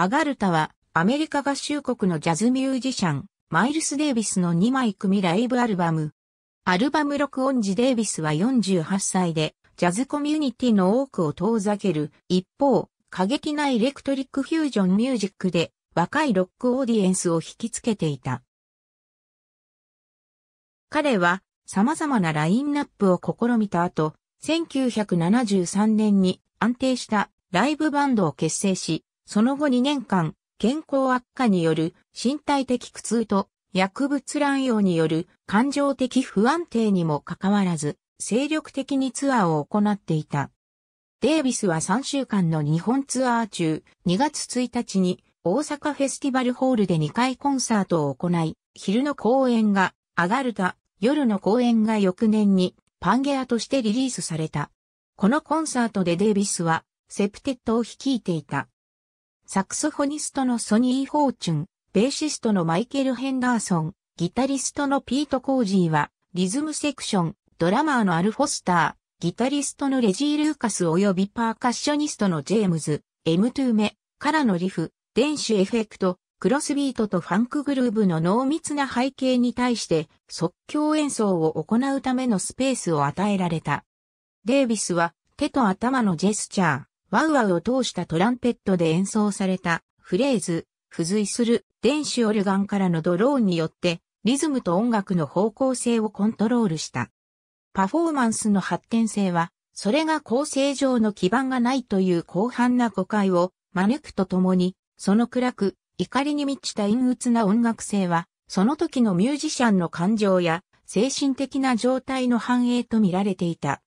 アガルタはアメリカ合衆国のジャズミュージシャン、マイルス・デイビスの2枚組ライブアルバム。アルバム録音時デイビスは48歳で、ジャズコミュニティの多くを遠ざける。一方、過激なエレクトリックフュージョンミュージックで若いロックオーディエンスを引きつけていた。彼は様々なラインナップを試みた後、1973年に安定したライブバンドを結成し、その後2年間、健康悪化による身体的苦痛と薬物乱用による感情的不安定にもかかわらず、精力的にツアーを行っていた。デイビスは3週間の日本ツアー中、2月1日に大阪フェスティバルホールで2回コンサートを行い、昼の公演が上がるた、夜の公演が翌年にパンゲアとしてリリースされた。このコンサートでデイビスはセプテットを率いていた。サクソフォニストのソニー・フォーチュン、ベーシストのマイケル・ヘンダーソン、ギタリストのピート・コージーは、リズムセクション、ドラマーのアル・フォスター、ギタリストのレジー・ルーカス及びパーカッショニストのジェームズ、M2 目、からのリフ、電子エフェクト、クロスビートとファンクグルーブの濃密な背景に対して即興演奏を行うためのスペースを与えられた。デイビスは手と頭のジェスチャー、ワウワウを通したトランペットで演奏されたフレーズ、付随する電子オルガンからのドローンによってリズムと音楽の方向性をコントロールした。パフォーマンスの発展性は、それが構成上の基盤がないという広範な誤解を招くとともに、その暗く、怒りに満ちた陰鬱な音楽性は、その時のミュージシャンの感情や精神的な状態の反映と見られていた。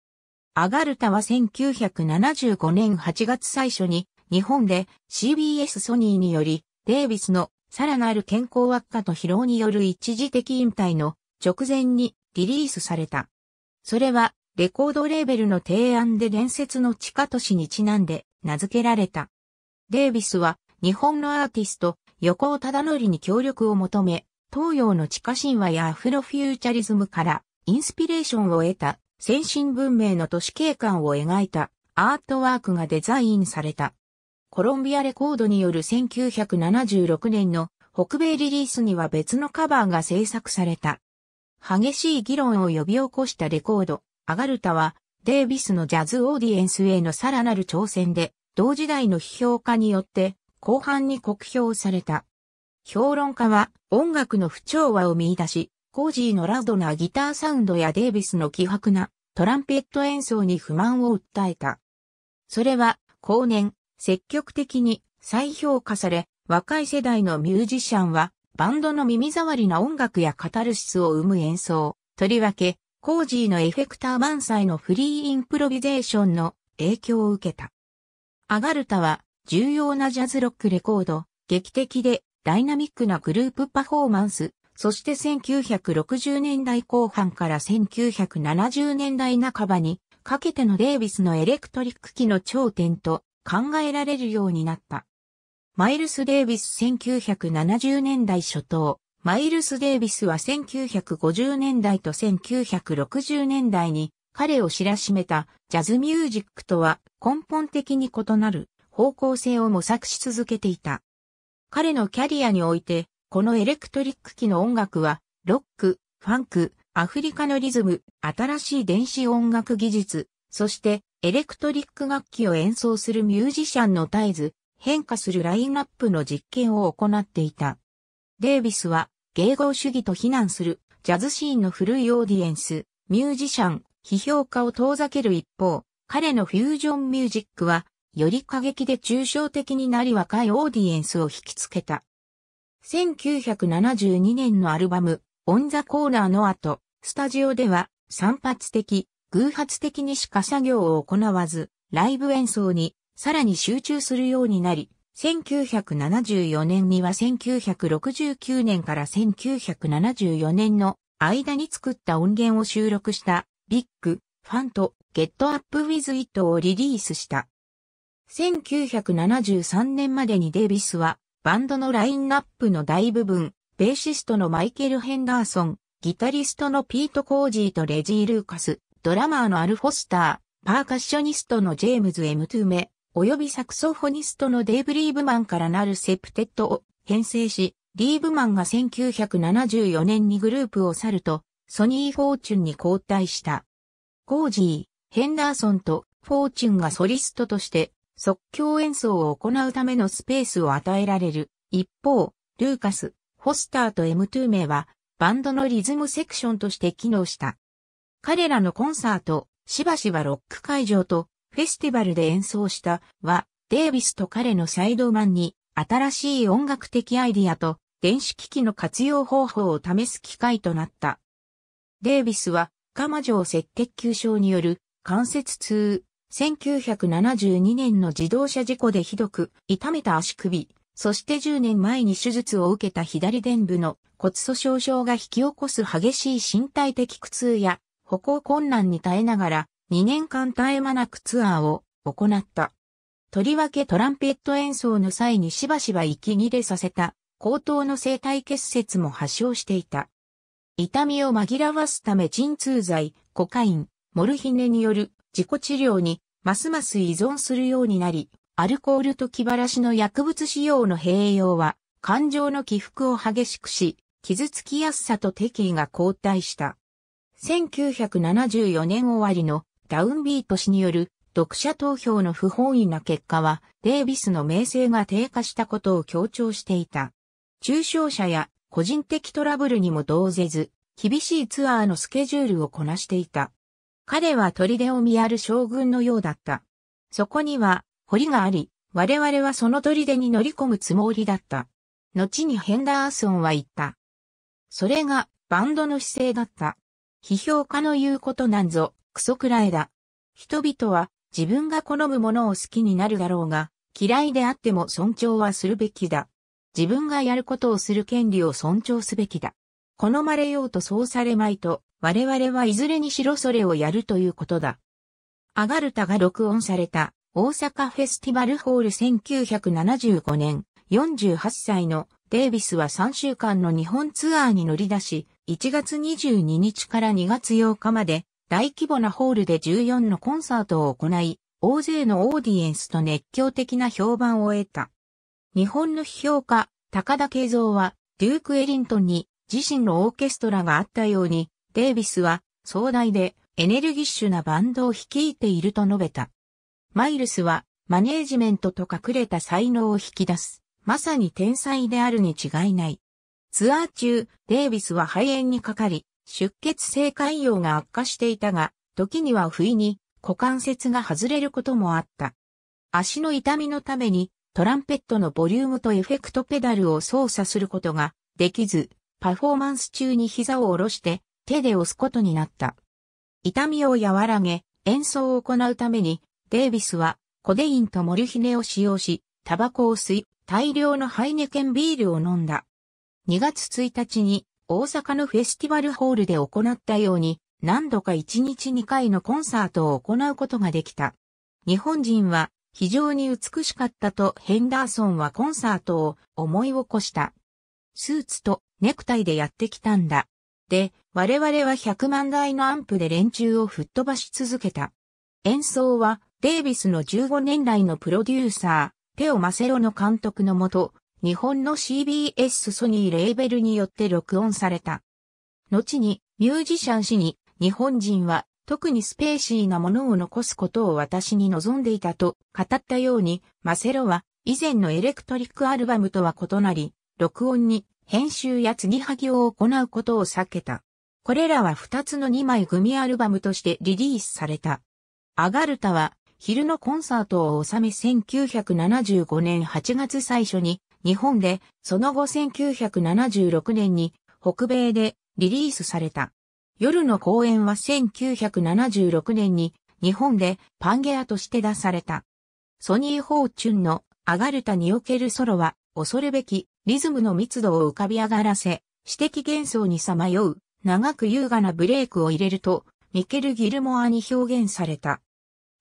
アガルタは1975年8月最初に日本で CBS ソニーによりデイビスのさらなる健康悪化と疲労による一時的引退の直前にリリースされた。それはレコードレーベルの提案で伝説の地下都市にちなんで名付けられた。デイビスは日本のアーティスト横尾忠則に協力を求め東洋の地下神話やアフロフューチャリズムからインスピレーションを得た先進文明の都市景観を描いたアートワークがデザインされた。コロンビアレコードによる1976年の北米リリースには別のカバーが制作された。激しい議論を呼び起こしたレコード、アガルタは、デイビスのジャズオーディエンスへのさらなる挑戦で、同時代の批評家によって、後半に酷評された。評論家は音楽の不調和を見出し、コージーのラドなギターサウンドやデイビスの気迫なトランペット演奏に不満を訴えた。それは、後年、積極的に再評価され、若い世代のミュージシャンは、バンドの耳障りな音楽やカタルシスを生む演奏、とりわけ、コージーのエフェクター満載のフリーインプロビゼーションの影響を受けた。アガルタは、重要なジャズロックレコード、劇的でダイナミックなグループパフォーマンス、そして1960年代後半から1970年代半ばにかけてのデイビスのエレクトリック機の頂点と考えられるようになった。マイルス・デイビス1970年代初頭、マイルス・デイビスは1950年代と1960年代に彼を知らしめたジャズミュージックとは根本的に異なる方向性を模索し続けていた。彼のキャリアにおいてこのエレクトリック機の音楽は、ロック、ファンク、アフリカのリズム、新しい電子音楽技術、そしてエレクトリック楽器を演奏するミュージシャンの絶えず変化するラインナップの実験を行っていた。デイビスは迎合主義と非難するジャズシーンの古いオーディエンス、ミュージシャン、批評家を遠ざける一方、彼のフュージョンミュージックはより過激で抽象的になり若いオーディエンスを引きつけた。1972年のアルバム、オンザコーナーの後、スタジオでは散発的、偶発的にしか作業を行わず、ライブ演奏にさらに集中するようになり、1974年には1969年から1974年の間に作った音源を収録したビッグ、ファンとゲットアップウィズイットをリリースした。1973年までにデイビスはバンドのラインナップの大部分、ベーシストのマイケル・ヘンダーソン、ギタリストのピート・コージーとレジー・ルーカス、ドラマーのアル・フォスター、パーカッショニストのジェームズ・エム・トゥーメ、及びサクソフォニストのデイブ・リーブマンからなるセプテットを編成し、リーブマンが1974年にグループを去ると、ソニー・フォーチュンに交代した。コージー、ヘンダーソンとフォーチュンがソリストとして即興演奏を行うためのスペースを与えられる。一方、ルーカス、ホスターと M2 名は、バンドのリズムセクションとして機能した。彼らのコンサート、しばしばロック会場とフェスティバルで演奏したは、デイビスと彼のサイドマンに、新しい音楽的アイディアと電子機器の活用方法を試す機会となった。デイビスは、彼女を赤血球症による関節痛、1972年の自動車事故でひどく痛めた足首、そして10年前に手術を受けた左臀部の骨粗鬆症が引き起こす激しい身体的苦痛や歩行困難に耐えながら2年間絶え間なくツアーを行った。とりわけトランペット演奏の際にしばしば息切れさせた後頭の生体結節も発症していた。痛みを紛らわすため鎮痛剤、コカイン、モルヒネによる自己治療にますます依存するようになり、アルコールと気晴らしの薬物使用の併用は、感情の起伏を激しくし、傷つきやすさと敵意が後退した。1974年終わりのダウンビート氏による読者投票の不本意な結果は、デイビスの名声が低下したことを強調していた。中傷者や個人的トラブルにも同ぜず、厳しいツアーのスケジュールをこなしていた。彼は砦を見やる将軍のようだった。そこには、堀があり、我々はその砦に乗り込むつもりだった。後にヘンダーソンは言った。それが、バンドの姿勢だった。批評家の言うことなんぞ、クソくらいだ。人々は、自分が好むものを好きになるだろうが、嫌いであっても尊重はするべきだ。自分がやることをする権利を尊重すべきだ。好まれようとそうされまいと、我々はいずれにしろそれをやるということだ。アガルタが録音された大阪フェスティバルホール1975年48歳のデイビスは3週間の日本ツアーに乗り出し、1月22日から2月8日まで大規模なホールで14のコンサートを行い、大勢のオーディエンスと熱狂的な評判を得た。日本の批評家、高田慶三は、デューク・エリントンに自身のオーケストラがあったように、デイビスは壮大でエネルギッシュなバンドを率いていると述べた。マイルスはマネージメントと隠れた才能を引き出す。まさに天才であるに違いない。ツアー中、デイビスは肺炎にかかり、出血性潰瘍が悪化していたが、時には不意に股関節が外れることもあった。足の痛みのためにトランペットのボリュームとエフェクトペダルを操作することができず、パフォーマンス中に膝を下ろして手で押すことになった。痛みを和らげ、演奏を行うために、デイビスはコデインとモルヒネを使用し、タバコを吸い、大量のハイネケンビールを飲んだ。2月1日に大阪のフェスティバルホールで行ったように、何度か1日2回のコンサートを行うことができた。日本人は非常に美しかったとヘンダーソンはコンサートを思い起こした。スーツとネクタイでやってきたんだ。で、我々は100万台のアンプで連中を吹っ飛ばし続けた。演奏は、デイビスの15年来のプロデューサー、テオ・マセロの監督のもと、日本の CBS ソニーレーベルによって録音された。後に、ミュージシャン氏に、日本人は、特にスペーシーなものを残すことを私に望んでいたと語ったように、マセロは、以前のエレクトリックアルバムとは異なり、録音に編集や継ぎはぎを行うことを避けた。これらは2つの2枚組アルバムとしてリリースされた。アガルタは、昼のコンサートを収め1975年8月最初に日本で、その後1976年に北米でリリースされた。夜の公演は1976年に日本でパンゲアとして出された。ソニー・ホーチュンのアガルタにおけるソロは恐るべきリズムの密度を浮かび上がらせ、指摘幻想にさまよう、長く優雅なブレイクを入れると、ミケル・ギルモアに表現された。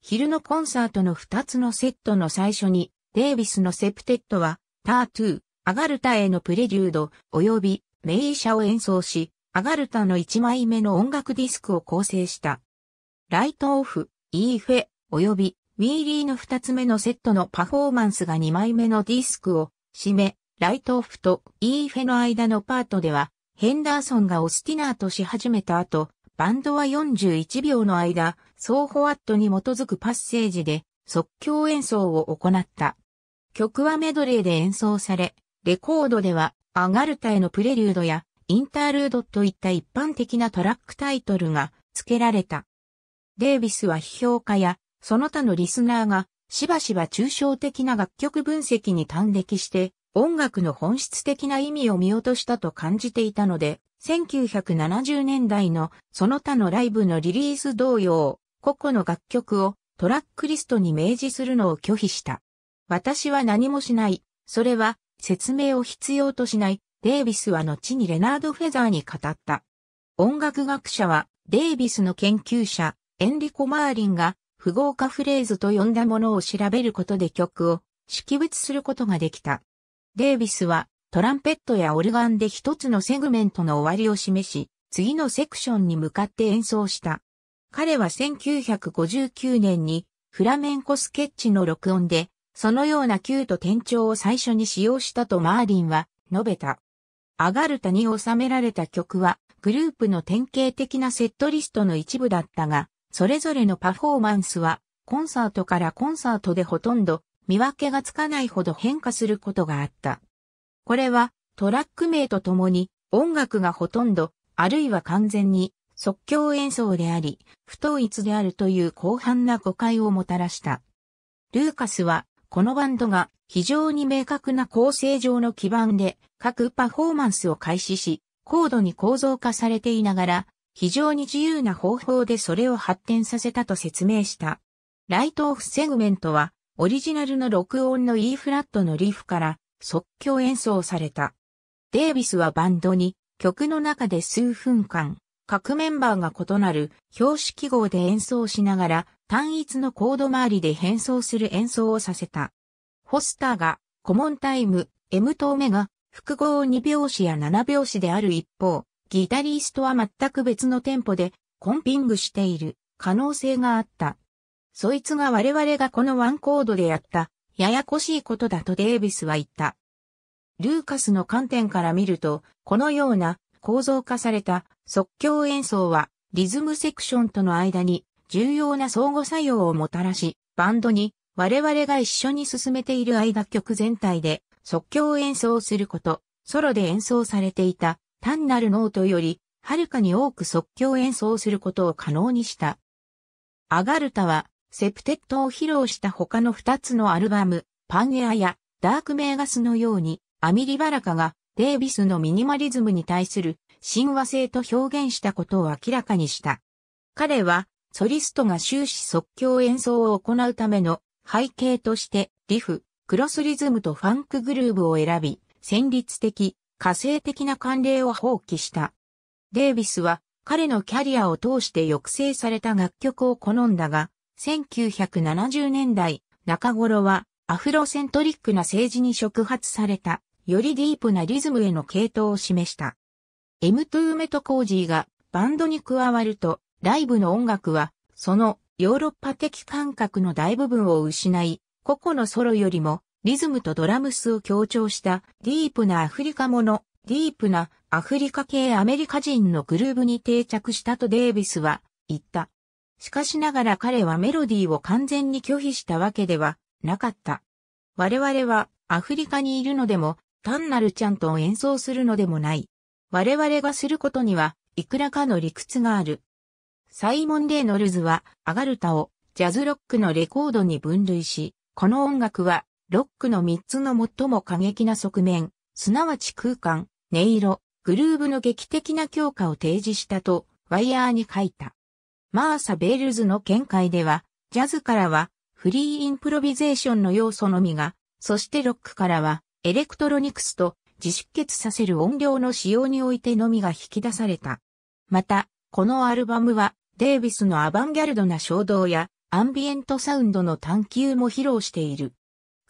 昼のコンサートの2つのセットの最初に、デイビスのセプテットは、タートゥー、アガルタへのプレリュード、及び、メイシャを演奏し、アガルタの1枚目の音楽ディスクを構成した。ライトオフ、イーフェ、及び、ウィーリーの2つ目のセットのパフォーマンスが2枚目のディスクを締め、ライトオフとイーフェの間のパートでは、ヘンダーソンがオスティナーとし始めた後、バンドは41秒の間、総フォワットに基づくパッセージで即興演奏を行った。曲はメドレーで演奏され、レコードではアガルタへのプレリュードやインタールードといった一般的なトラックタイトルが付けられた。デイビスは批評家やその他のリスナーがしばしば抽象的な楽曲分析に端歴して、音楽の本質的な意味を見落としたと感じていたので、1970年代のその他のライブのリリース同様、個々の楽曲をトラックリストに明示するのを拒否した。私は何もしない。それは説明を必要としない。デイビスは後にレナード・フェザーに語った。音楽学者はデイビスの研究者エンリコ・マーリンが不号化フレーズと呼んだものを調べることで曲を識別することができた。デイビスはトランペットやオルガンで一つのセグメントの終わりを示し、次のセクションに向かって演奏した。彼は1959年にフラメンコスケッチの録音で、そのようなキュート転調を最初に使用したとマーリンは述べた。アガルタに収められた曲はグループの典型的なセットリストの一部だったが、それぞれのパフォーマンスは、コンサートからコンサートでほとんど見分けがつかないほど変化することがあった。これは、トラック名とともに、音楽がほとんど、あるいは完全に、即興演奏であり、不統一であるという広範な誤解をもたらした。ルーカスは、このバンドが非常に明確な構成上の基盤で各パフォーマンスを開始し、高度に構造化されていながら非常に自由な方法でそれを発展させたと説明した。ライトオフセグメントは、オリジナルの録音の E フラットのリフから即興演奏された。デイビスはバンドに曲の中で数分間、各メンバーが異なる標識記号で演奏しながら単一のコード周りで変装する演奏をさせた。ホスターがコモンタイム M とオメが複合2拍子や7拍子である一方、ギタリストは全く別のテンポでコンピングしている可能性があった。そいつが我々がこのワンコードでやったややこしいことだとデービスは言った。ルーカスの観点から見ると、このような構造化された即興演奏はリズムセクションとの間に重要な相互作用をもたらし、バンドに我々が一緒に進めている間曲全体で即興演奏すること、ソロで演奏されていた単なるノートより、はるかに多く即興演奏することを可能にした。アガルタは、セプテットを披露した他の二つのアルバム、パンエアやダークメーガスのように、アミリバラカがデイビスのミニマリズムに対する神話性と表現したことを明らかにした。彼は、ソリストが終始即興演奏を行うための背景として、リフ、クロスリズムとファンクグルーブを選び、戦律的、火星的な慣例を放棄した。デイビスは彼のキャリアを通して抑制された楽曲を好んだが、1970年代中頃はアフロセントリックな政治に触発された、よりディープなリズムへの系統を示した。M2 メトコージーがバンドに加わると、ライブの音楽は、そのヨーロッパ的感覚の大部分を失い、個々のソロよりもリズムとドラムスを強調したディープなアフリカもの、ディープなアフリカ系アメリカ人のグルーブに定着したとデイビスは言った。しかしながら彼はメロディーを完全に拒否したわけではなかった。我々はアフリカにいるのでも単なるちゃんと演奏するのでもない。我々がすることにはいくらかの理屈がある。サイモン・レイノルズはアガルタをジャズロックのレコードに分類し、この音楽はロックの3つの最も過激な側面、すなわち空間、音色、グルーブの劇的な強化を提示したと、ワイヤーに書いた。マーサ・ベールズの見解では、ジャズからは、フリーインプロビゼーションの要素のみが、そしてロックからは、エレクトロニクスと自出血させる音量の使用においてのみが引き出された。また、このアルバムは、デイビスのアバンギャルドな衝動や、アンビエントサウンドの探求も披露している。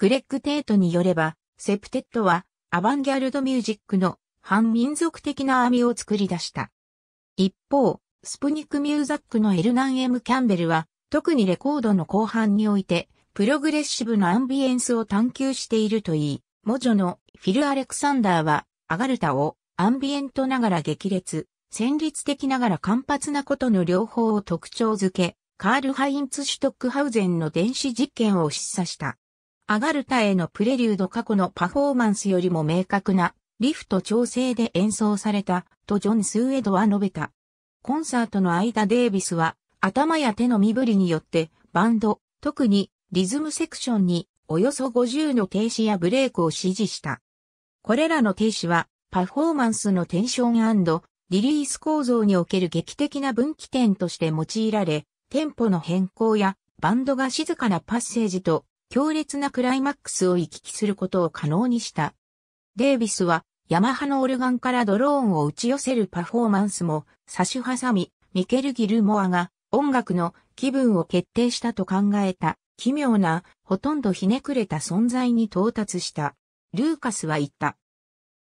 グレッグ・テイトによれば、セプテットはアバンギャルドミュージックの反民族的な網を作り出した。一方、スプニック・ミューザックのエルナン・エム・キャンベルは、特にレコードの後半において、プログレッシブなアンビエンスを探求しているといい、モジョのフィル・アレクサンダーは、アガルタをアンビエントながら激烈、戦律的ながら間髪なことの両方を特徴づけ、カール・ハインツ・シュトックハウゼンの電子実験を示唆した。アガルタへのプレリュード過去のパフォーマンスよりも明確なリフト調整で演奏されたとジョン・スウェドは述べた。コンサートの間デイビスは頭や手の身振りによってバンド、特にリズムセクションにおよそ50の停止やブレークを指示した。これらの停止はパフォーマンスのテンションリリース構造における劇的な分岐点として用いられ、テンポの変更やバンドが静かなパッセージと強烈なクライマックスを行き来することを可能にした。デービスは、ヤマハのオルガンからドローンを打ち寄せるパフォーマンスも差し挟み、ミケル・ギルモアが音楽の気分を決定したと考えた奇妙なほとんどひねくれた存在に到達した。ルーカスは言った。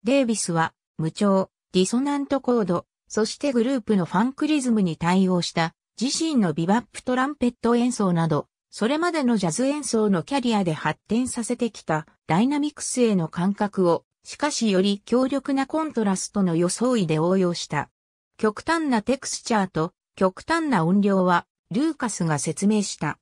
デービスは無調、ディソナントコード、そしてグループのファンクリズムに対応した自身のビバップトランペット演奏などそれまでのジャズ演奏のキャリアで発展させてきたダイナミクスへの感覚を、しかしより強力なコントラストの装いで応用した。極端なテクスチャーと極端な音量は、ルーカスが説明した。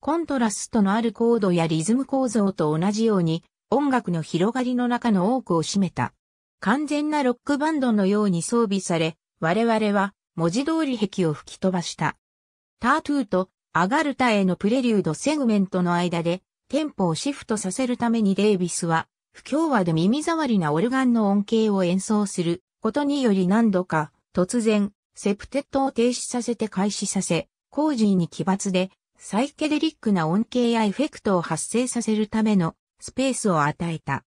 コントラストのあるコードやリズム構造と同じように、音楽の広がりの中の多くを占めた。完全なロックバンドのように装備され、我々は文字通り壁を吹き飛ばした。タートゥーとアガルタへのプレリュードセグメントの間で、テンポをシフトさせるためにデイビスは、不協和で耳障りなオルガンの音形を演奏することにより何度か、突然、セプテットを停止させて開始させ、コージーに奇抜で、サイケデリックな音形やエフェクトを発生させるためのスペースを与えた。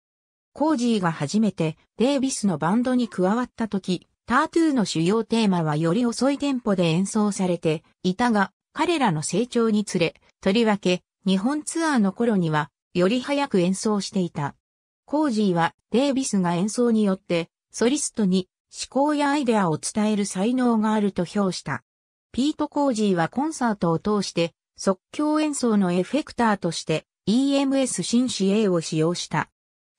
コージーが初めてデイビスのバンドに加わった時、タートゥーの主要テーマはより遅いテンポで演奏されていたが、彼らの成長につれ、とりわけ、日本ツアーの頃には、より早く演奏していた。コージーは、デイビスが演奏によって、ソリストに思考やアイデアを伝える才能があると評した。ピート・コージーはコンサートを通して、即興演奏のエフェクターとして、EMS 新士 a を使用した。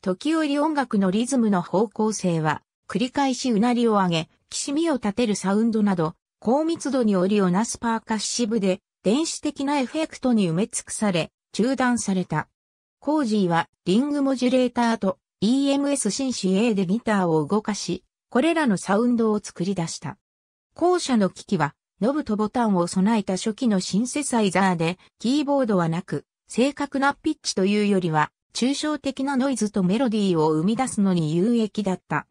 時折音楽のリズムの方向性は、繰り返しうなりを上げ、きしみを立てるサウンドなど、高密度に折りをナスパーカッシブで、電子的なエフェクトに埋め尽くされ、中断された。コージーは、リングモジュレーターと EMS 紳士 a でギターを動かし、これらのサウンドを作り出した。後者の機器は、ノブとボタンを備えた初期のシンセサイザーで、キーボードはなく、正確なピッチというよりは、抽象的なノイズとメロディーを生み出すのに有益だった。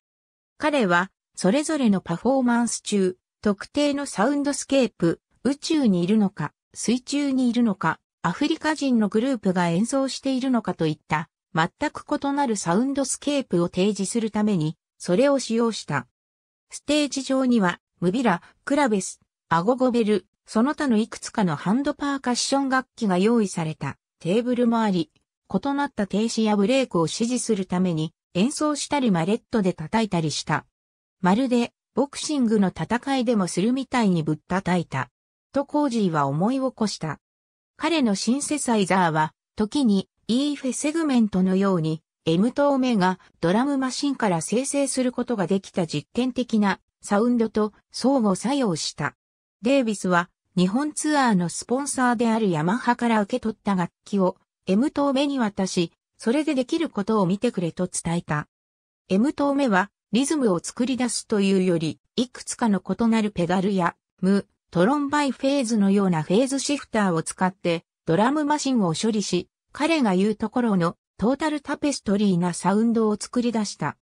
彼は、それぞれのパフォーマンス中、特定のサウンドスケープ、宇宙にいるのか、水中にいるのか、アフリカ人のグループが演奏しているのかといった、全く異なるサウンドスケープを提示するために、それを使用した。ステージ上には、ムビラ、クラベス、アゴゴベル、その他のいくつかのハンドパーカッション楽器が用意されたテーブルもあり、異なった停止やブレークを指示するために演奏したりマレットで叩いたりした。まるでボクシングの戦いでもするみたいにぶったたいた。とコージーは思い起こした。彼のシンセサイザーは、時に EF セグメントのように M とオメがドラムマシンから生成することができた実験的なサウンドと相互作用した。デイビスは日本ツアーのスポンサーであるヤマハから受け取った楽器を M とオメに渡し、それでできることを見てくれと伝えた。M とオメはリズムを作り出すというより、いくつかの異なるペダルや、ム、トロンバイフェーズのようなフェーズシフターを使って、ドラムマシンを処理し、彼が言うところのトータルタペストリーなサウンドを作り出した。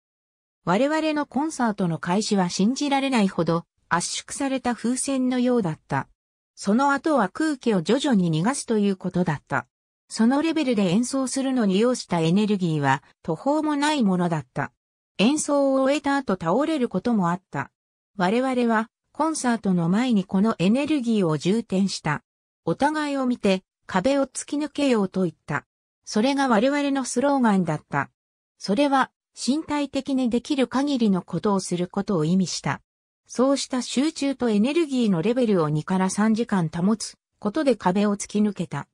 我々のコンサートの開始は信じられないほど圧縮された風船のようだった。その後は空気を徐々に逃がすということだった。そのレベルで演奏するのに要したエネルギーは途方もないものだった。演奏を終えた後倒れることもあった。我々はコンサートの前にこのエネルギーを充填した。お互いを見て壁を突き抜けようと言った。それが我々のスローガンだった。それは身体的にできる限りのことをすることを意味した。そうした集中とエネルギーのレベルを2から3時間保つことで壁を突き抜けた。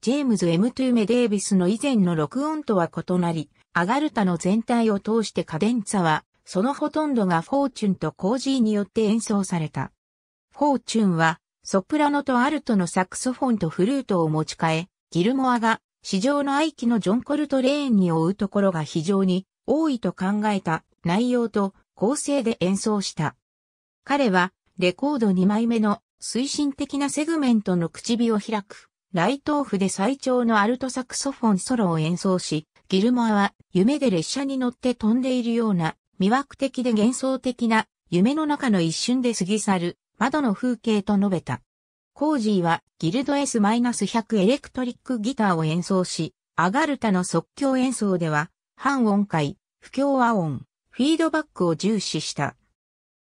ジェームズ・ M・ トゥーメ・デイビスの以前の録音とは異なり、アガルタの全体を通してカデンツァは、そのほとんどがフォーチュンとコージーによって演奏された。フォーチュンは、ソプラノとアルトのサクソフォンとフルートを持ち替え、ギルモアが、市場の愛機のジョン・コルトレーンに追うところが非常に多いと考えた内容と構成で演奏した。彼は、レコード2枚目の推進的なセグメントの口火を開く、ライトオフで最長のアルトサクソフォンソロを演奏し、ギルモアは夢で列車に乗って飛んでいるような魅惑的で幻想的な夢の中の一瞬で過ぎ去る窓の風景と述べた。コージーはギルド S-100 エレクトリックギターを演奏し、アガルタの即興演奏では半音階、不協和音、フィードバックを重視した。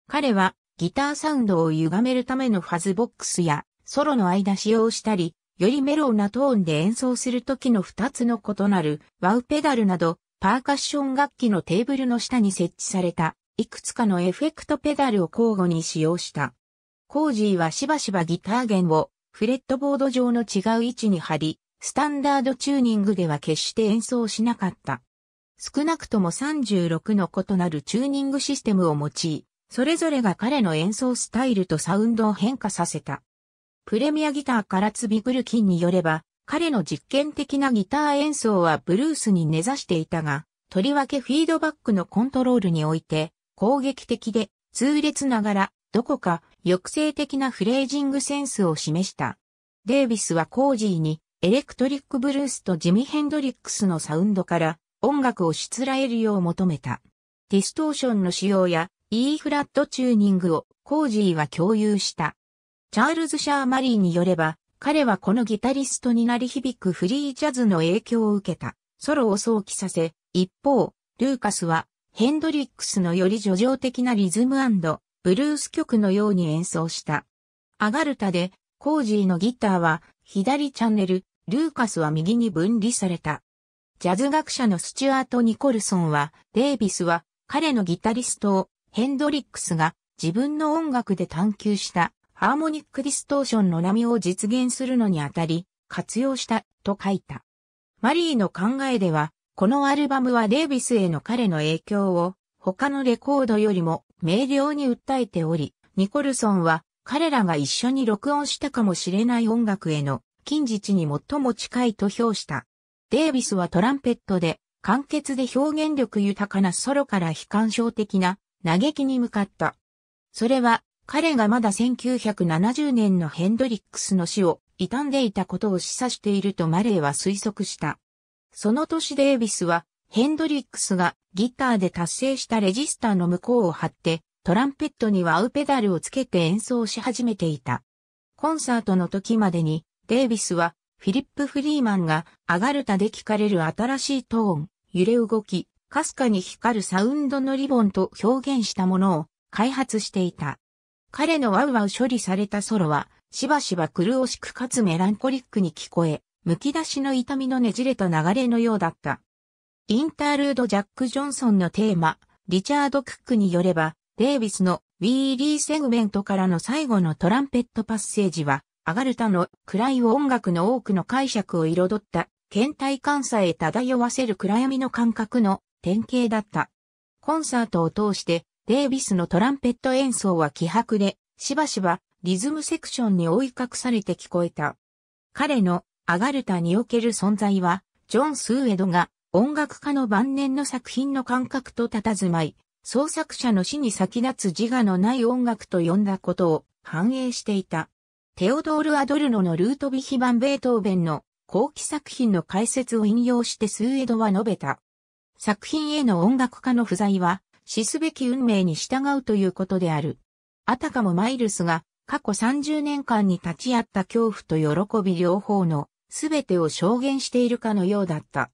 彼はギターサウンドを歪めるためのファズボックスやソロの間使用したり、よりメロウなトーンで演奏するときの2つの異なるワウペダルなどパーカッション楽器のテーブルの下に設置されたいくつかのエフェクトペダルを交互に使用した。コージーはしばしばギター弦をフレットボード上の違う位置に貼り、スタンダードチューニングでは決して演奏しなかった。少なくとも36の異なるチューニングシステムを用い、それぞれが彼の演奏スタイルとサウンドを変化させた。プレミアギターからツビ・グルキンによれば、彼の実験的なギター演奏はブルースに根ざしていたが、とりわけフィードバックのコントロールにおいて、攻撃的で、痛烈ながら、どこか抑制的なフレージングセンスを示した。デイビスはコージーに、エレクトリックブルースとジミ・ヘンドリックスのサウンドから音楽をしつらえるよう求めた。ディストーションの使用や E フラットチューニングをコージーは共有した。チャールズ・シャーマリーによれば、彼はこのギタリストになり響くフリージャズの影響を受けた、ソロを想起させ、一方、ルーカスは、ヘンドリックスのより叙情的なリズムブルース曲のように演奏した。アガルタで、コージーのギターは、左チャンネル、ルーカスは右に分離された。ジャズ学者のスチュアート・ニコルソンは、デイビスは、彼のギタリストを、ヘンドリックスが、自分の音楽で探求した、ハーモニックディストーションの波を実現するのにあたり、活用した、と書いた。マリーの考えでは、このアルバムはデイビスへの彼の影響を、他のレコードよりも明瞭に訴えており、ニコルソンは彼らが一緒に録音したかもしれない音楽への近日に最も近いと評した。デイビスはトランペットで簡潔で表現力豊かなソロから悲観症的な嘆きに向かった。それは彼がまだ1970年のヘンドリックスの死を傷んでいたことを示唆しているとマレーは推測した。その年デイビスは、ヘンドリックスがギターで達成したレジスターの向こうを張って、トランペットにはアウペダルをつけて演奏し始めていた。コンサートの時までに、デイビスは、フィリップ・フリーマンが、アガルタで聞かれる新しいトーン、揺れ動き、かすかに光るサウンドのリボンと表現したものを開発していた。彼のワウワウ処理されたソロは、しばしば苦しくかつメランコリックに聞こえ、むき出しの痛みのねじれた流れのようだった。インタールード・ジャック・ジョンソンのテーマ、リチャード・クックによれば、デイビスのウィーリーセグメントからの最後のトランペットパッセージは、アガルタの暗い音楽の多くの解釈を彩った、倦怠感さえ漂わせる暗闇の感覚の典型だった。コンサートを通して、デイビスのトランペット演奏は気迫で、しばしばリズムセクションに覆い隠されて聞こえた。彼のアガルタにおける存在は、ジョン・スーエドが音楽家の晩年の作品の感覚と佇まい、創作者の死に先立つ自我のない音楽と呼んだことを反映していた。テオドール・アドルノのルートビヒ版ベートーベンの後期作品の解説を引用してスーエドは述べた。作品への音楽家の不在は死すべき運命に従うということである。あたかもマイルスが過去30年間に立ち会った恐怖と喜び両方の全てを証言しているかのようだった。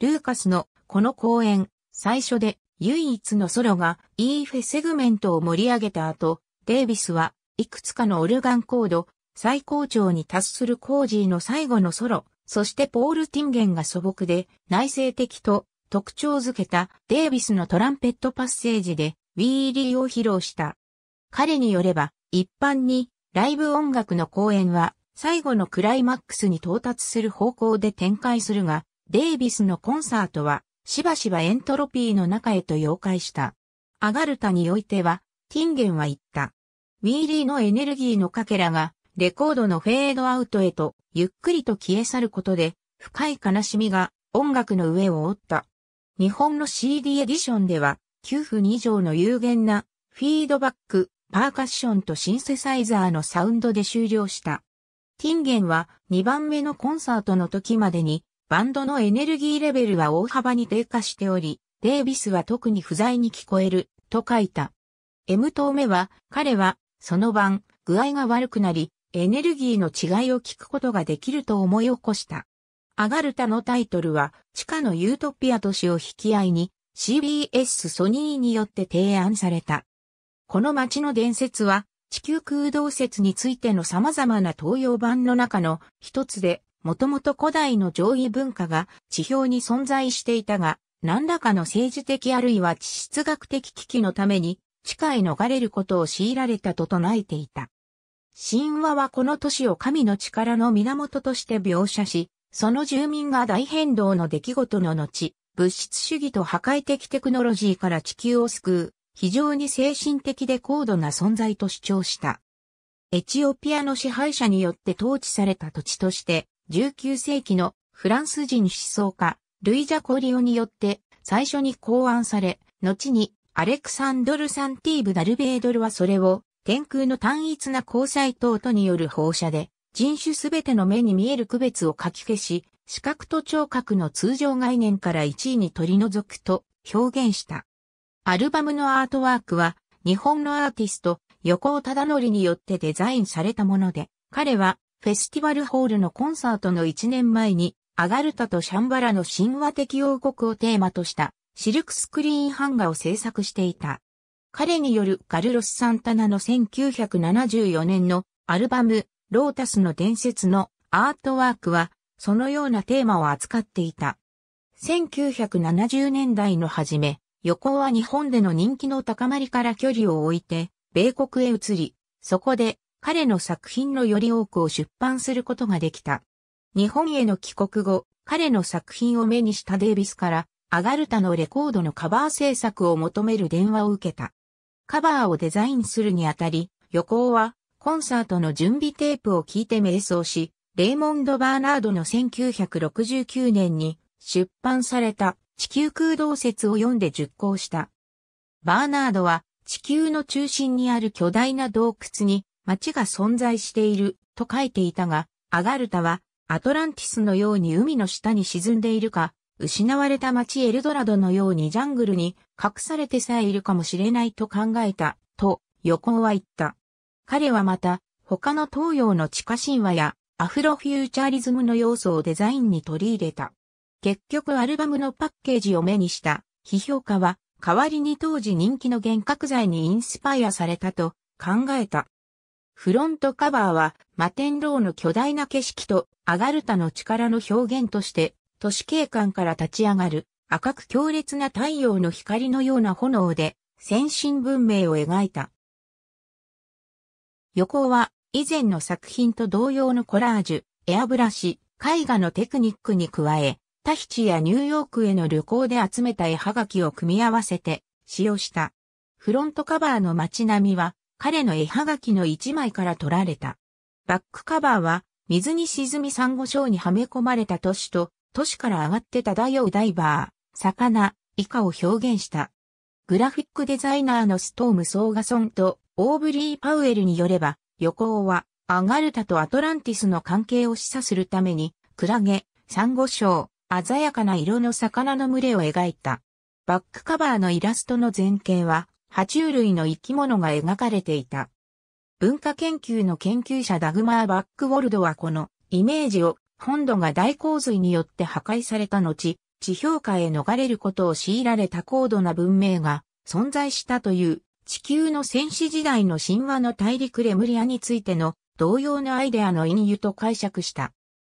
ルーカスのこの公演、最初で唯一のソロが E フェセグメントを盛り上げた後、デイビスはいくつかのオルガンコード、最高潮に達するコージーの最後のソロ、そしてポール・ティンゲンが素朴で内省的と特徴づけたデイビスのトランペットパッセージでウィーリーを披露した。彼によれば一般にライブ音楽の公演は最後のクライマックスに到達する方向で展開するが、デイビスのコンサートはしばしばエントロピーの中へと溶解した。アガルタにおいては、ティンゲンは言った。ウィーリーのエネルギーのかけらが、レコードのフェードアウトへと、ゆっくりと消え去ることで、深い悲しみが音楽の上を覆った。日本の CD エディションでは、9分以上の有限なフィードバック、パーカッションとシンセサイザーのサウンドで終了した。ティンゲンは2番目のコンサートの時までにバンドのエネルギーレベルは大幅に低下しており、デイビスは特に不在に聞こえると書いた。M 頭目は彼はその晩具合が悪くなりエネルギーの違いを聞くことができると思い起こした。アガルタのタイトルは、地下のユートピア都市を引き合いに、CBS ソニーによって提案された。この街の伝説は、地球空洞説についての様々な東洋版の中の一つで、もともと古代の上位文化が地表に存在していたが、何らかの政治的あるいは地質学的危機のために、地下へ逃れることを強いられたと唱えていた。神話はこの都市を神の力の源として描写し、その住民が大変動の出来事の後、物質主義と破壊的テクノロジーから地球を救う、非常に精神的で高度な存在と主張した。エチオピアの支配者によって統治された土地として、19世紀のフランス人思想家、ルイジャ・コリオによって最初に考案され、後にアレクサンドル・サンティーブ・ダルベードルはそれを天空の単一な交際等とによる放射で人種すべての目に見える区別を書き消し、視覚と聴覚の通常概念から1位に取り除くと表現した。アルバムのアートワークは、日本のアーティスト、横尾忠則によってデザインされたもので、彼は、フェスティバルホールのコンサートの1年前に、アガルタとシャンバラの神話的王国をテーマとした、シルクスクリーン版画を制作していた。彼によるガルロス・サンタナの1974年のアルバムロータスの伝説のアートワークは、そのようなテーマを扱っていた。1970年代の初め、横尾は日本での人気の高まりから距離を置いて、米国へ移り、そこで彼の作品のより多くを出版することができた。日本への帰国後、彼の作品を目にしたデイビスから、アガルタのレコードのカバー制作を求める電話を受けた。カバーをデザインするにあたり、横尾はコンサートの準備テープを聞いて瞑想し、レイモンド・バーナードの1969年に出版された地球空洞説を読んで熟考した。バーナードは地球の中心にある巨大な洞窟に街が存在していると書いていたが、アガルタはアトランティスのように海の下に沈んでいるか、失われた街エルドラドのようにジャングルに隠されてさえいるかもしれないと考えた、と、横尾は言った。彼はまた、他の東洋の地下神話やアフロフューチャリズムの要素をデザインに取り入れた。結局アルバムのパッケージを目にした批評家は代わりに当時人気の幻覚剤にインスパイアされたと考えた。フロントカバーは摩天楼の巨大な景色とアガルタの力の表現として都市景観から立ち上がる赤く強烈な太陽の光のような炎で先進文明を描いた。横尾は以前の作品と同様のコラージュ、エアブラシ、絵画のテクニックに加え、タヒチやニューヨークへの旅行で集めた絵はがきを組み合わせて使用した。フロントカバーの街並みは彼の絵はがきの一枚から撮られた。バックカバーは水に沈み珊瑚礁にはめ込まれた都市と都市から上がって漂うダイバー、魚、以下を表現した。グラフィックデザイナーのストーム・ソーガソンとオーブリー・パウエルによれば、予行は、アガルタとアトランティスの関係を示唆するために、クラゲ、サンゴ礁、鮮やかな色の魚の群れを描いた。バックカバーのイラストの前景は、爬虫類の生き物が描かれていた。文化研究の研究者ダグマー・バックウォルドはこのイメージを本土が大洪水によって破壊された後、地表下へ逃れることを強いられた高度な文明が存在したという地球の戦士時代の神話の大陸レムリアについての同様のアイデアの引誘と解釈した。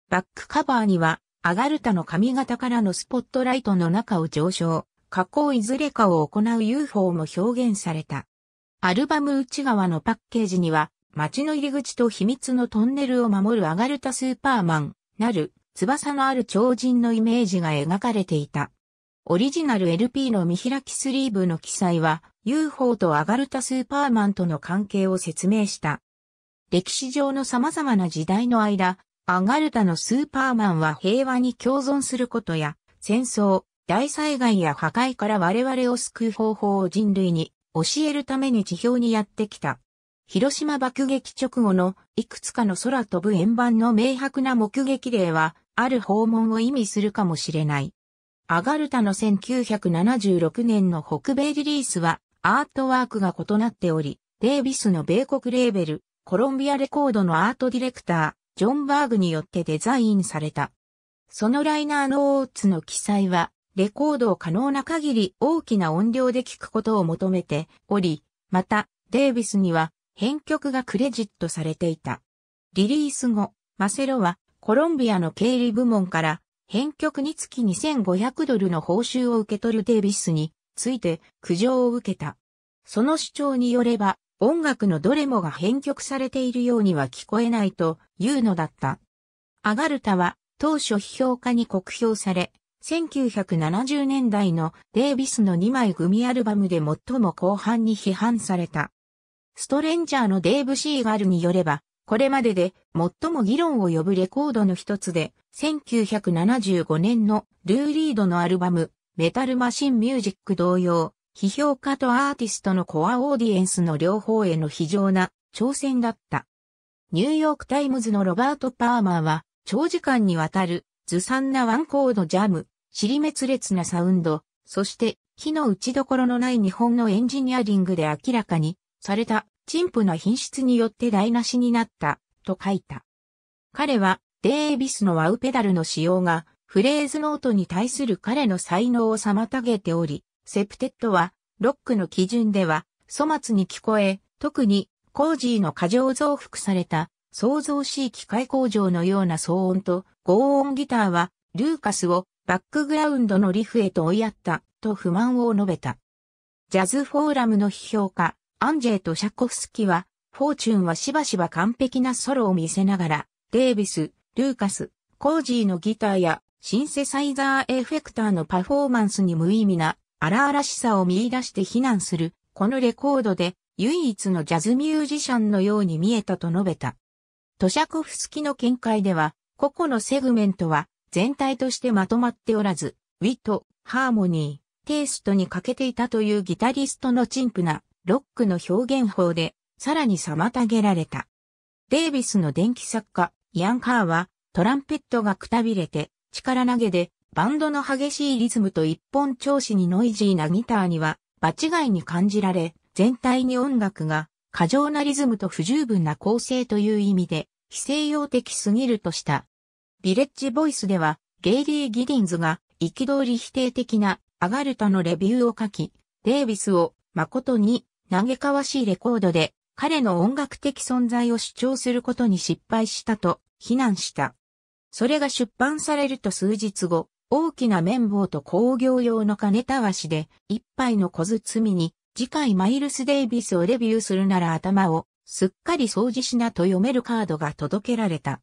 バックカバーには、アガルタの髪型からのスポットライトの中を上昇、加工いずれかを行う UFO も表現された。アルバム内側のパッケージには、街の入り口と秘密のトンネルを守るアガルタスーパーマン、なる、翼のある超人のイメージが描かれていた。オリジナル LP の見開きスリーブの記載は、UFO とアガルタ・スーパーマンとの関係を説明した。歴史上の様々な時代の間、アガルタのスーパーマンは平和に共存することや、戦争、大災害や破壊から我々を救う方法を人類に教えるために地表にやってきた。広島爆撃直後のいくつかの空飛ぶ円盤の明白な目撃例は、ある訪問を意味するかもしれない。アガルタの1976年の北米リリースはアートワークが異なっており、デイビスの米国レーベル、コロンビアレコードのアートディレクター、ジョンバーグによってデザインされた。そのライナーノーツの記載は、レコードを可能な限り大きな音量で聴くことを求めており、また、デイビスには、編曲がクレジットされていた。リリース後、マセロは、コロンビアの経理部門から、編曲につき2500ドルの報酬を受け取るデイビスに、ついて苦情を受けた。その主張によれば、音楽のどれもが編曲されているようには聞こえないというのだった。アガルタは当初批評家に酷評され、1970年代のデイビスの2枚組アルバムで最も後半に批判された。ストレンジャーのデーブ・シーガルによれば、これまでで最も議論を呼ぶレコードの一つで、1975年のルー・リードのアルバム、メタルマシンミュージック同様、批評家とアーティストのコアオーディエンスの両方への非常な挑戦だった。ニューヨークタイムズのロバート・パーマーは、長時間にわたるずさんなワンコードジャム、尻滅裂なサウンド、そして火の打ちどころのない日本のエンジニアリングで明らかにされた陳腐な品質によって台無しになったと書いた。彼はデービスのワウペダルの使用がフレーズノートに対する彼の才能を妨げており、セプテットは、ロックの基準では、粗末に聞こえ、特に、コージーの過剰増幅された、創造しい機械工場のような騒音と、合音ギターは、ルーカスを、バックグラウンドのリフへと追いやった、と不満を述べた。ジャズフォーラムの批評家、アンジェイとシャコフスキは、フォーチュンはしばしば完璧なソロを見せながら、デービス、ルーカス、コージーのギターやシンセサイザーエフェクターのパフォーマンスに無意味な荒々しさを見出して非難する、このレコードで唯一のジャズミュージシャンのように見えたと述べた。トシャコフスキの見解では、個々のセグメントは全体としてまとまっておらず、ウィット、ハーモニー、テイストに欠けていたというギタリストの陳腐なロックの表現法で、さらに妨げられた。デイビスの電気作家、ヤン・カーは、トランペットがくたびれて、力投げで、バンドの激しいリズムと一本調子にノイジーなギターには、場違いに感じられ、全体に音楽が、過剰なリズムと不十分な構成という意味で、非西洋的すぎるとした。ビレッジボイスでは、ゲイリー・ギディンズが、憤り否定的なアガルタのレビューを書き、デイビスを誠に嘆かわしいレコードで彼の音楽的存在を主張することに失敗したと非難した。それが出版されると数日後、大きな綿棒と工業用の金たわしで、一杯の小包に、次回マイルス・デイビスをレビューするなら頭を、すっかり掃除しなと読めるカードが届けられた。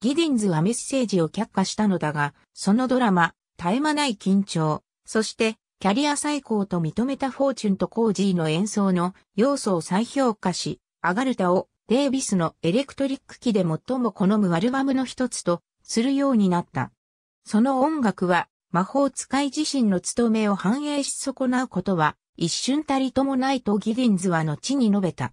ギディンズはメッセージを却下したのだが、そのドラマ、絶え間ない緊張、そして、キャリア最高と認めたフォーチュンとコージーの演奏の要素を再評価し、アガルタをデイビスのエレクトリック機で最も好むアルバムの一つとするようになった。その音楽は魔法使い自身の務めを反映し損なうことは一瞬たりともないとギディンズは後に述べた。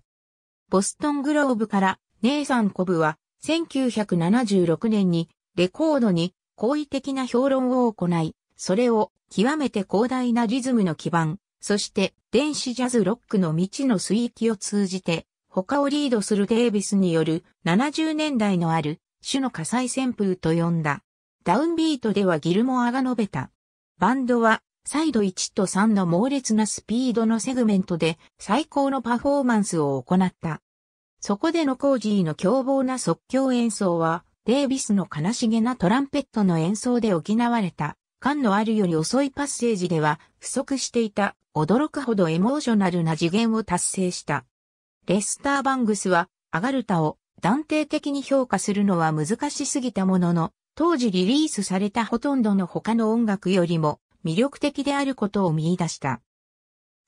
ボストングローブからネイサン・コブは1976年にレコードに好意的な評論を行い、それを極めて広大なリズムの基盤、そして電子ジャズロックの未知の水域を通じて他をリードするデイビスによる70年代のある種の火災旋風と呼んだ。ダウンビートではギルモアが述べた。バンドは、サイド1と3の猛烈なスピードのセグメントで最高のパフォーマンスを行った。そこでのコージーの凶暴な即興演奏は、デイビスの悲しげなトランペットの演奏で補われた。感のあるより遅いパッセージでは不足していた驚くほどエモーショナルな次元を達成した。レスター・バングスはアガルタを断定的に評価するのは難しすぎたものの、当時リリースされたほとんどの他の音楽よりも魅力的であることを見出した。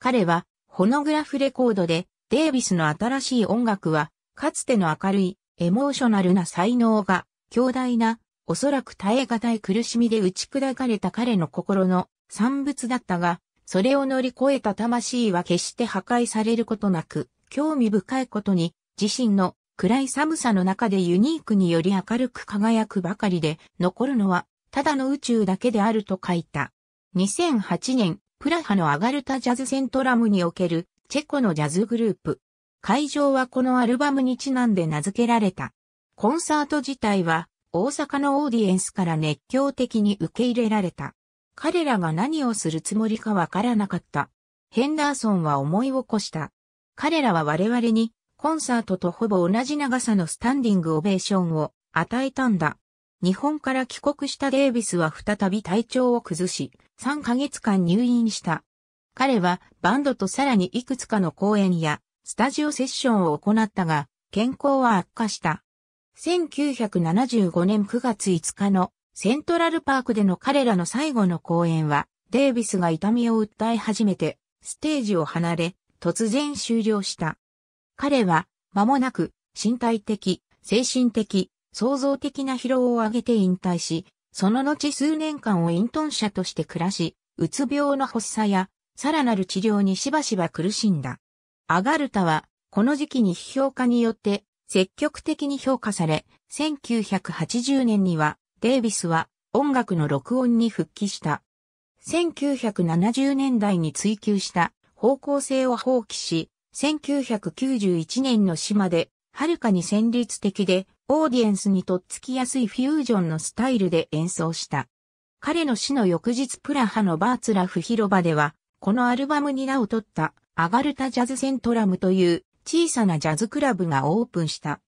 彼は、ホノグラフレコードで、デイビスの新しい音楽は、かつての明るい、エモーショナルな才能が、強大な、おそらく耐え難い苦しみで打ち砕かれた彼の心の産物だったが、それを乗り越えた魂は決して破壊されることなく、興味深いことに、自身の暗い寒さの中でユニークにより明るく輝くばかりで、残るのは、ただの宇宙だけであると書いた。2008年、プラハのアガルタジャズセントラムにおける、チェコのジャズグループ。会場はこのアルバムにちなんで名付けられた。コンサート自体は、大阪のオーディエンスから熱狂的に受け入れられた。彼らが何をするつもりかわからなかった。ヘンダーソンは思い起こした。彼らは我々にコンサートとほぼ同じ長さのスタンディングオベーションを与えたんだ。日本から帰国したデイビスは再び体調を崩し、3ヶ月間入院した。彼はバンドとさらにいくつかの公演やスタジオセッションを行ったが、健康は悪化した。1975年9月5日のセントラルパークでの彼らの最後の公演は、デイビスが痛みを訴え始めて、ステージを離れ、突然終了した。彼は、間もなく、身体的、精神的、創造的な疲労を上げて引退し、その後数年間を隠遁者として暮らし、うつ病の発作や、さらなる治療にしばしば苦しんだ。アガルタは、この時期に批評家によって、積極的に評価され、1980年には、デイビスは、音楽の録音に復帰した。1970年代に追求した方向性を放棄し、1991年の島で、はるかに戦慄的で、オーディエンスにとっつきやすいフュージョンのスタイルで演奏した。彼の死の翌日プラハのバーツラフ広場では、このアルバムに名を取ったアガルタジャズセントラムという小さなジャズクラブがオープンした。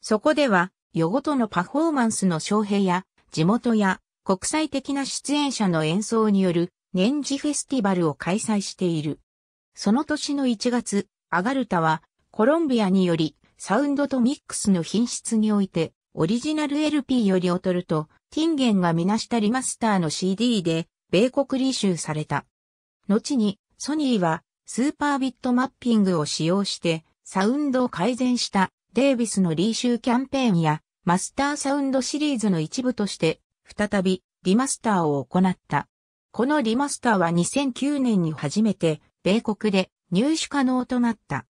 そこでは、夜ごとのパフォーマンスの招聘や、地元や国際的な出演者の演奏による年次フェスティバルを開催している。その年の1月、アガルタは、コロンビアにより、サウンドとミックスの品質において、オリジナル LP より劣ると、ティンゲンがみなしたリマスターの CD で、米国リーシューされた。後に、ソニーは、スーパービットマッピングを使用して、サウンドを改善したデイビスのリーシューキャンペーンやマスターサウンドシリーズの一部として再びリマスターを行った。このリマスターは2009年に初めて米国で入手可能となった。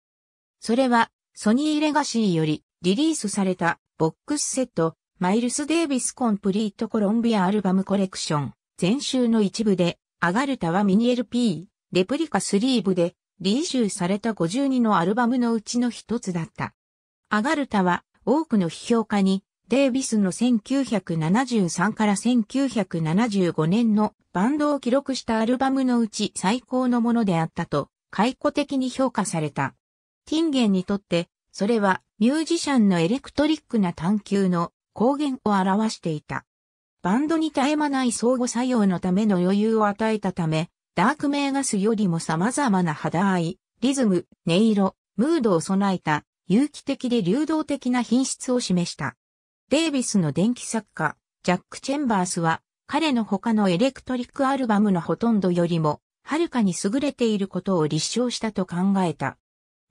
それは、ソニーレガシーよりリリースされたボックスセット、マイルス・デイビス・コンプリート・コロンビア・アルバム・コレクション、全集の一部で、アガルタはミニ LP、レプリカスリーブで、リーシューされた52のアルバムのうちの一つだった。アガルタは、多くの批評家に、デイビスの1973から1975年のバンドを記録したアルバムのうち最高のものであったと解雇的に評価された。ティンゲンにとって、それはミュージシャンのエレクトリックな探求の光源を表していた。バンドに絶え間ない相互作用のための余裕を与えたため、ダークメーガスよりも様々な肌合い、リズム、音色、ムードを備えた、有機的で流動的な品質を示した。デイビスの電気作家、ジャック・チェンバースは、彼の他のエレクトリックアルバムのほとんどよりも、はるかに優れていることを立証したと考えた。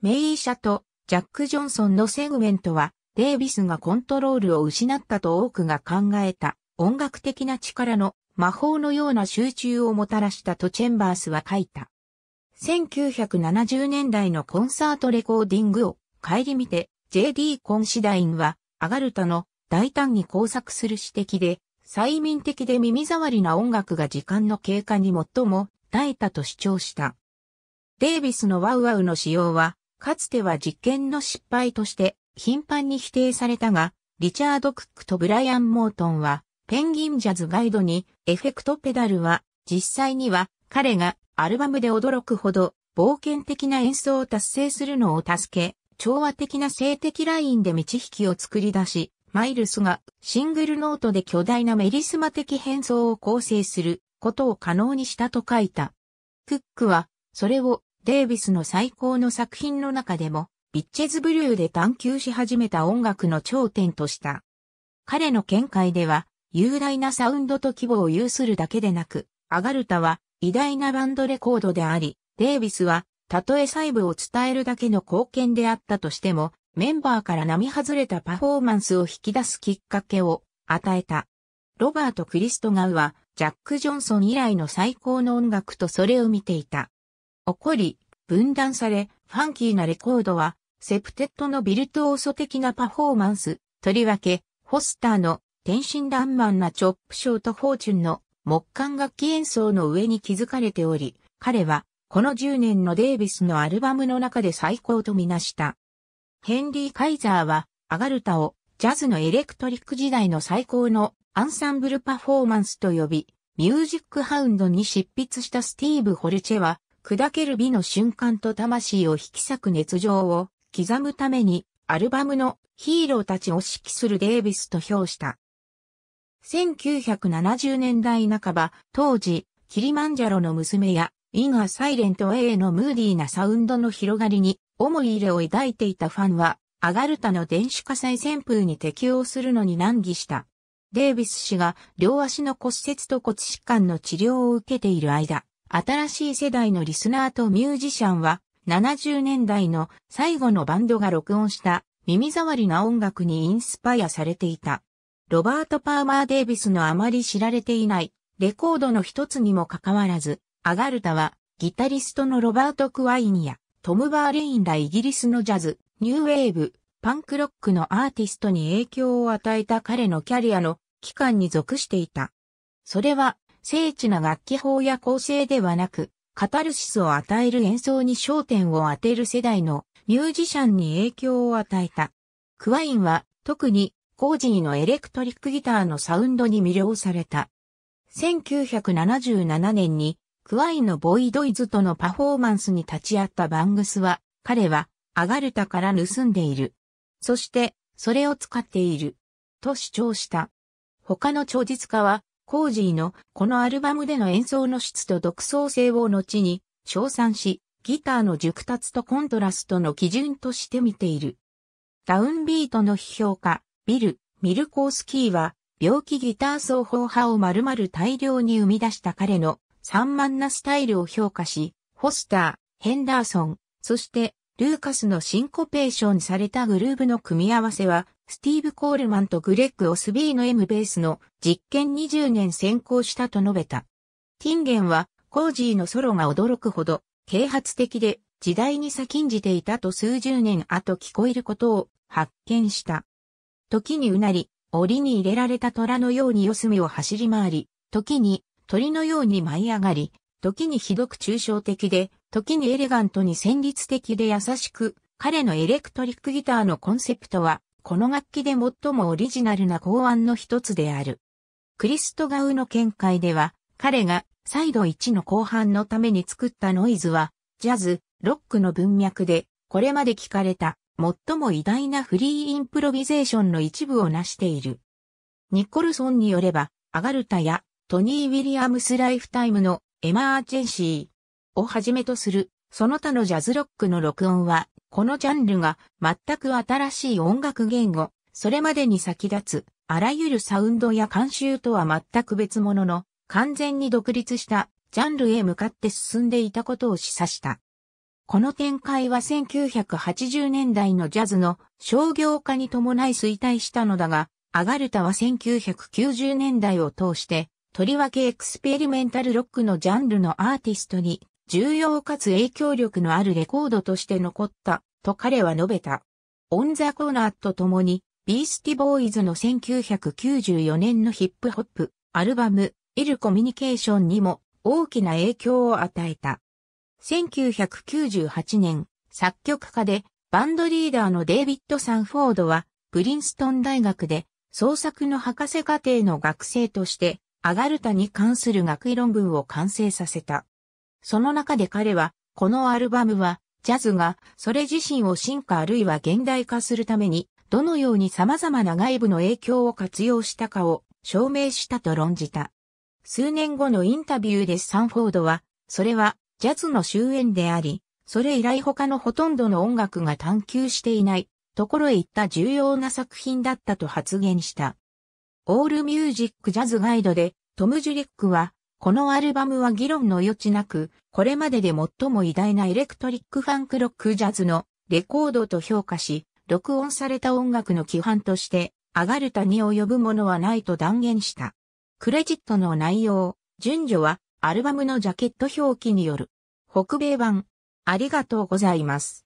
メイー社とジャック・ジョンソンのセグメントは、デイビスがコントロールを失ったと多くが考えた音楽的な力の魔法のような集中をもたらしたとチェンバースは書いた。1970年代のコンサートレコーディングを顧みて JD コンシダインはアガルタの大胆に工作する指摘で催眠的で耳障りな音楽が時間の経過に最も訴えたと主張した。デイビスのワウワウの使用は、かつては実験の失敗として頻繁に否定されたが、リチャード・クックとブライアン・モートンは、ペンギンジャズガイドにエフェクトペダルは、実際には彼がアルバムで驚くほど冒険的な演奏を達成するのを助け、調和的な性的ラインで道引きを作り出し、マイルスがシングルノートで巨大なメリスマ的変奏を構成することを可能にしたと書いた。クックは、それをデイビスの最高の作品の中でも、ビッチェズブリューで探求し始めた音楽の頂点とした。彼の見解では、雄大なサウンドと規模を有するだけでなく、アガルタは偉大なバンドレコードであり、デイビスは、たとえ細部を伝えるだけの貢献であったとしても、メンバーから並外れたパフォーマンスを引き出すきっかけを与えた。ロバート・クリストガウは、ジャック・ジョンソン以来の最高の音楽とそれを見ていた。怒り、分断され、ファンキーなレコードは、セプテッドのビルトオーソ的なパフォーマンス、とりわけ、ホスターの天真爛漫なチョップショーとフォーチュンの木管楽器演奏の上に築かれており、彼はこの10年のデイビスのアルバムの中で最高とみなした。ヘンリー・カイザーはアガルタをジャズのエレクトリック時代の最高のアンサンブルパフォーマンスと呼び、ミュージックハウンドに執筆したスティーブ・ホルチェは、砕ける美の瞬間と魂を引き裂く熱情を刻むために、アルバムのヒーローたちを指揮するデイビスと評した。1970年代半ば、当時、キリマンジャロの娘や、インア・サイレントエイのムーディーなサウンドの広がりに、思い入れを抱いていたファンは、アガルタの電子火災旋風に適応するのに難儀した。デイビス氏が両足の骨折と骨疾患の治療を受けている間、新しい世代のリスナーとミュージシャンは70年代の最後のバンドが録音した耳障りな音楽にインスパイアされていた。ロバート・パーマー・デイビスのあまり知られていないレコードの一つにもかかわらず、アガルタはギタリストのロバート・クワインやトム・バーレインらイギリスのジャズ、ニューウェーブ、パンクロックのアーティストに影響を与えた彼のキャリアの期間に属していた。それは、精緻な楽器法や構成ではなく、カタルシスを与える演奏に焦点を当てる世代のミュージシャンに影響を与えた。クワインは特にコージーのエレクトリックギターのサウンドに魅了された。1977年にクワインのボイドイズとのパフォーマンスに立ち会ったバングスは、彼はアガルタから盗んでいる。そして、それを使っている。と主張した。他の著述家は、コージーのこのアルバムでの演奏の質と独創性を後に称賛し、ギターの熟達とコントラストの基準として見ている。ダウンビートの批評家、ビル・ミルコースキーは、病気ギター奏法派を丸々大量に生み出した彼の散漫なスタイルを評価し、ホスター、ヘンダーソン、そしてルーカスのシンコペーションされたグルーブの組み合わせは、スティーブ・コールマンとグレッグ・オスビーの M ベースの実験20年先行したと述べた。ティンゲンは、コージーのソロが驚くほど、啓発的で、時代に先んじていたと数十年後聞こえることを発見した。時にうなり、檻に入れられた虎のように四隅を走り回り、時に鳥のように舞い上がり、時にひどく抽象的で、時にエレガントに旋律的で優しく、彼のエレクトリックギターのコンセプトは、この楽器で最もオリジナルな考案の一つである。クリストガウの見解では、彼がサイド1の後半のために作ったノイズは、ジャズ、ロックの文脈で、これまで聞かれた最も偉大なフリーインプロビゼーションの一部を成している。ニコルソンによれば、アガルタやトニー・ウィリアムス・ライフタイムのエマージェンシー、をはじめとする、その他のジャズロックの録音は、このジャンルが全く新しい音楽言語、それまでに先立つ、あらゆるサウンドや慣習とは全く別物の、完全に独立したジャンルへ向かって進んでいたことを示唆した。この展開は1980年代のジャズの商業化に伴い衰退したのだが、アガルタは1990年代を通して、とりわけエクスペリメンタルロックのジャンルのアーティストに重要かつ影響力のあるレコードとして残った、と彼は述べた。オンザコーナーと共に、ビースティボーイズの1994年のヒップホップ、アルバム、イルコミュニケーションにも大きな影響を与えた。1998年、作曲家でバンドリーダーのデイビッド・サンフォードは、プリンストン大学で創作の博士課程の学生として、アガルタに関する学位論文を完成させた。その中で彼は、このアルバムは、ジャズが、それ自身を進化あるいは現代化するために、どのように様々な外部の影響を活用したかを証明したと論じた。数年後のインタビューでサンフォードは、それはジャズの終焉であり、それ以来他のほとんどの音楽が探求していないところへ行った重要な作品だったと発言した。オールミュージックジャズガイドでトム・ジュリックはこのアルバムは議論の余地なく、これまでで最も偉大なエレクトリックファンクロックジャズのレコードと評価し、録音された音楽の規範として、アガルタに及ぶものはないと断言した。クレジットの内容、順序はアルバムのジャケット表記による。北米版、ありがとうございます。